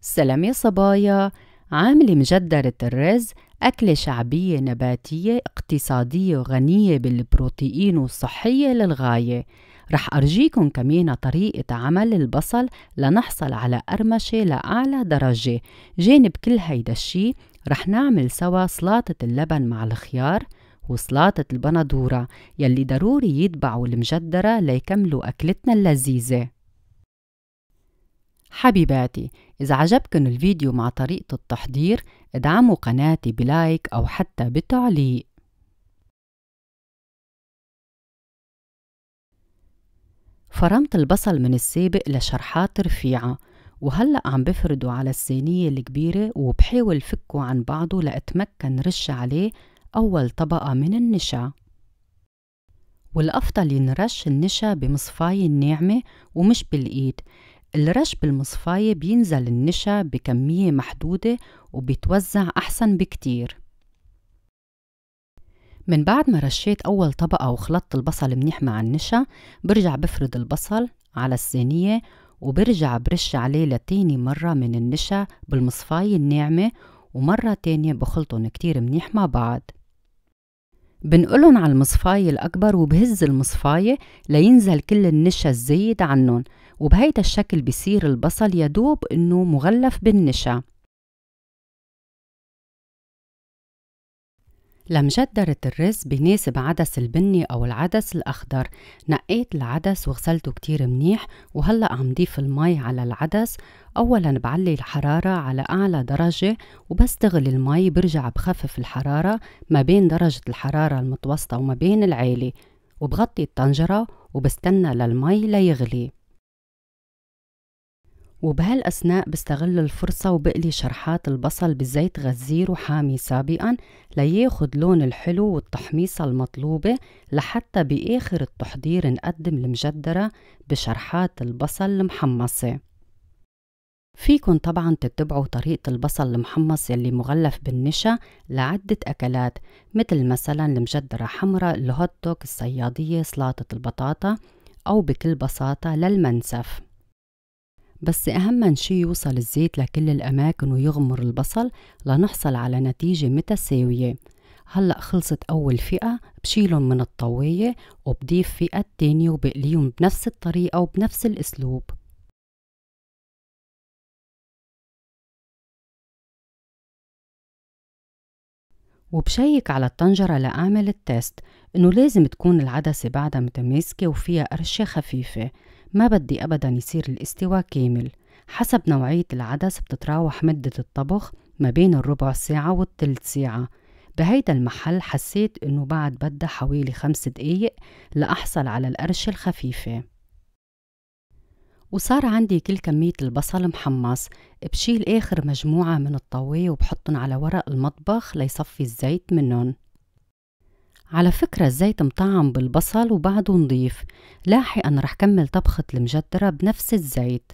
سلام يا صبايا عاملة إيه مجدرة الرز أكلة شعبية نباتية اقتصادية وغنية بالبروتيين وصحية للغاية رح أرجيكم كمان طريقة عمل البصل لنحصل على قرمشة لأعلى درجة جانب كل هيدا الشي رح نعمل سوا سلطة اللبن مع الخيار وصلاطة البندورة يلي ضروري يتبعوا المجدرة ليكملوا أكلتنا اللذيذة حبيباتي إذا عجبكن الفيديو مع طريقة التحضير ادعموا قناتي بلايك أو حتى بتعليق فرمت البصل من السابق لشرحات رفيعة وهلأ عم بفرده على الصينية الكبيرة وبحاول فكه عن بعضه لأتمكن رش عليه أول طبقة من النشا والأفضل ينرش النشا بمصفاية الناعمة ومش بالإيد الرش بالمصفاية بينزل النشا بكمية محدودة وبيتوزع أحسن بكتير من بعد ما رشيت أول طبقة وخلطت البصل منيح مع النشا برجع بفرد البصل على الصينية وبرجع برش عليه لتاني مرة من النشا بالمصفاية الناعمة ومرة تانية بخلطن كتير منيح مع بعض بنقلن على المصفاية الأكبر وبهز المصفاية لينزل كل النشا الزايد عنن وبهيدا الشكل بصير البصل يدوب إنه مغلف بالنشا لمجدرة الرز بناسب عدس البني أو العدس الأخضر نقيت العدس وغسلته كتير منيح وهلأ عم ضيف المي على العدس أولا بعلي الحرارة على أعلى درجة وبس تغلي المي برجع بخفف الحرارة ما بين درجة الحرارة المتوسطة وما بين العالي وبغطي الطنجرة وبستنى للمي ليغلي وبهالأثناء بستغل الفرصة وبقلي شرحات البصل بزيت غزير وحامي سابقا لياخد لون الحلو والتحميصة المطلوبة لحتى بآخر التحضير نقدم المجدرة بشرحات البصل المحمصة فيكن طبعا تتبعوا طريقة البصل المحمص يلي مغلف بالنشا لعدة أكلات مثل مثلا المجدرة حمراء الهوت دوك الصيادية سلطة البطاطا أو بكل بساطة للمنسف بس أهم شي يوصل الزيت لكل الأماكن ويغمر البصل لنحصل على نتيجة متساوية هلأ خلصت أول فئة بشيلهم من الطوية وبضيف فئة تانية وبقليهم بنفس الطريقة وبنفس الأسلوب وبشيك على الطنجرة لأعمل التيست إنه لازم تكون العدسة بعدها متماسكة وفيها قرشة خفيفة ما بدي أبدا يصير الاستواء كامل حسب نوعية العدس بتتراوح مدة الطبخ ما بين الربع ساعة والتلت ساعة بهيدا المحل حسيت إنه بعد بدها حوالي خمس دقايق لأحصل على القرشة الخفيفة وصار عندي كل كمية البصل محمص بشيل آخر مجموعة من الطوية وبحطن على ورق المطبخ ليصفي الزيت منن على فكرة الزيت مطعم بالبصل وبعده نضيف لاحقا رح كمل طبخة المجدرة بنفس الزيت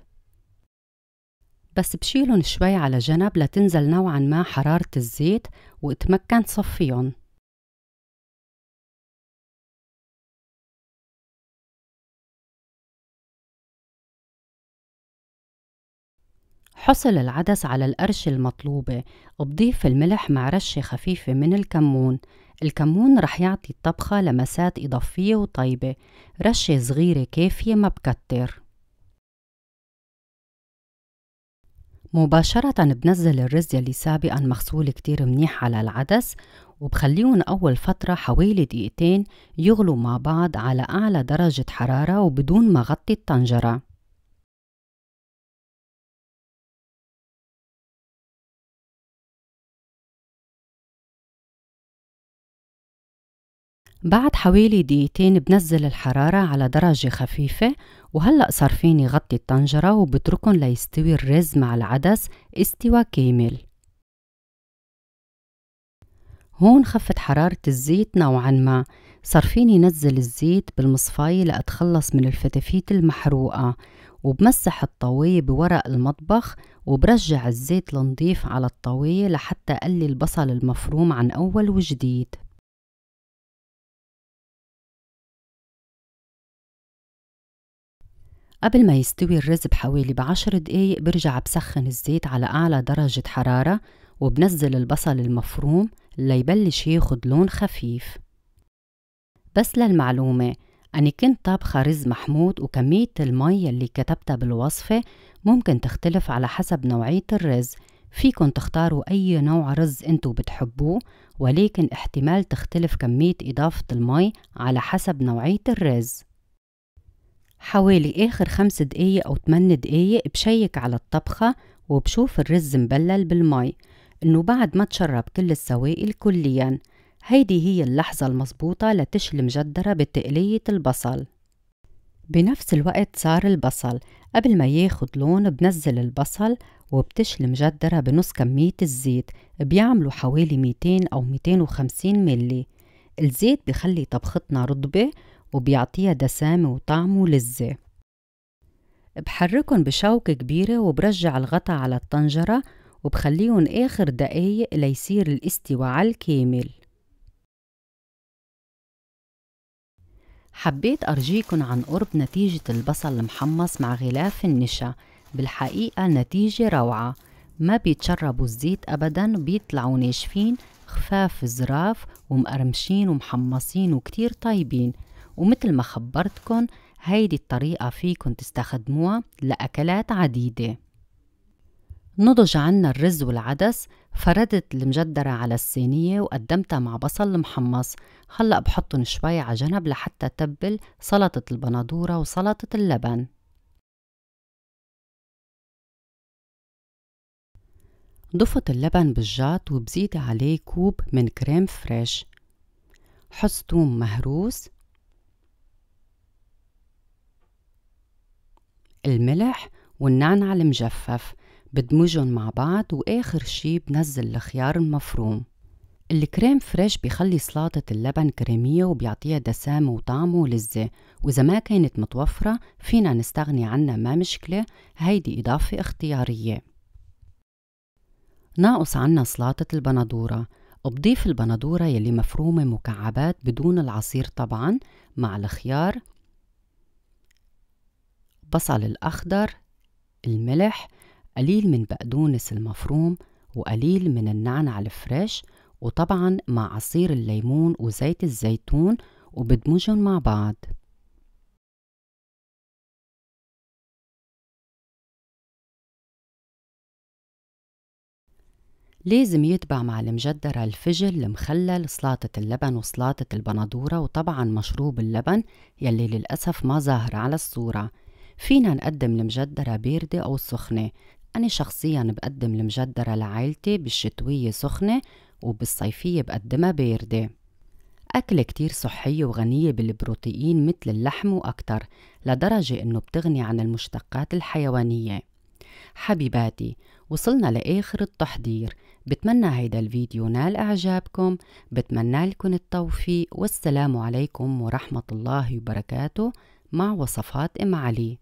بس بشيلن شوي على جنب لتنزل نوعا ما حرارة الزيت واتمكن صفيهم حصل العدس على القرشة المطلوبة وبضيف الملح مع رشة خفيفة من الكمون الكمون رح يعطي الطبخة لمسات إضافية وطيبة رشة صغيرة كافية ما بكتر مباشرة بنزل الرز يلي سابقا مغسول كتير منيح على العدس وبخليهم أول فترة حوالي دقيقتين يغلوا مع بعض على أعلى درجة حرارة وبدون ما غطي الطنجرة بعد حوالي دقيقتين بنزل الحرارة على درجة خفيفة وهلأ صار فيني غطي الطنجرة وبتركن ليستوي الرز مع العدس استوى كامل هون خفت حرارة الزيت نوعا ما صار فيني نزل الزيت بالمصفاية لأتخلص من الفتافيت المحروقة وبمسح الطاوية بورق المطبخ وبرجع الزيت لنضيف على الطاوية لحتى أقلي البصل المفروم عن أول وجديد قبل ما يستوي الرز بحوالي بعشر دقايق برجع بسخن الزيت على أعلى درجة حرارة وبنزل البصل المفروم ليبلش ياخد لون خفيف بس للمعلومة أني كنت طابخة رز محمود وكمية المي اللي كتبتها بالوصفة ممكن تختلف على حسب نوعية الرز فيكن تختاروا أي نوع رز أنتو بتحبوه ولكن احتمال تختلف كمية إضافة المي على حسب نوعية الرز حوالي آخر خمس دقايق أو تمن دقايق بشيك على الطبخة وبشوف الرز مبلل بالمي إنه بعد ما تشرب كل السوائل كلياً هيدي هي اللحظة المضبوطة لتشلي مجدرة بتقلية البصل بنفس الوقت صار البصل قبل ما ياخد لون بنزل البصل وبتشلي مجدرة بنص كمية الزيت بيعملوا حوالي 200 أو 250 ملي الزيت بخلي طبختنا رطبة وبيعطيها دسامة وطعم ولذة بحركن بشوكة كبيرة وبرجع الغطا على الطنجرة وبخليهم آخر دقايق ليصير الاستواء على الكامل حبيت أرجيكن عن قرب نتيجة البصل المحمص مع غلاف النشا بالحقيقة نتيجة روعة ما بيتشربوا الزيت أبدا بيطلعوا ناشفين خفاف زراف ومقرمشين ومحمصين وكتير طيبين ومثل ما خبرتكن هيدي الطريقة فيكن تستخدموها لأكلات عديدة نضج عنا الرز والعدس فردت المجدرة على الصينية وقدمتها مع بصل محمص هلأ بحطن شوي على جنب لحتى تبل سلطة البندورة وسلطة اللبن ضفت اللبن بالجات وبزيد عليه كوب من كريم فريش حص توم مهروس الملح والنعنع المجفف بدمجهم مع بعض وآخر شي بنزل الخيار المفروم الكريم فريش بيخلي سلطة اللبن كريمية وبيعطيها دسامة وطعم ولذة وإذا ما كانت متوفرة فينا نستغني عنها ما مشكلة هيدي إضافة اختيارية ناقص عنا سلطة البندورة بضيف البندورة يلي مفرومة مكعبات بدون العصير طبعا مع الخيار البصل الأخضر الملح قليل من بقدونس المفروم وقليل من النعنع الفريش وطبعا مع عصير الليمون وزيت الزيتون وبدمجهم مع بعض لازم يتبع مع المجدرة الفجل المخلل سلاطة اللبن وسلاطة البندورة وطبعا مشروب اللبن يلي للأسف ما ظاهر على الصورة فينا نقدم المجدرة باردة أو سخنة أنا شخصيا بقدم المجدرة لعائلتي بالشتوية سخنة وبالصيفية بقدمها باردة أكلة كتير صحية وغنية بالبروتين مثل اللحم وأكتر لدرجة إنه بتغني عن المشتقات الحيوانية حبيباتي وصلنا لآخر التحضير بتمنى هيدا الفيديو نال إعجابكم بتمنى لكم التوفيق والسلام عليكم ورحمة الله وبركاته مع وصفات أم علي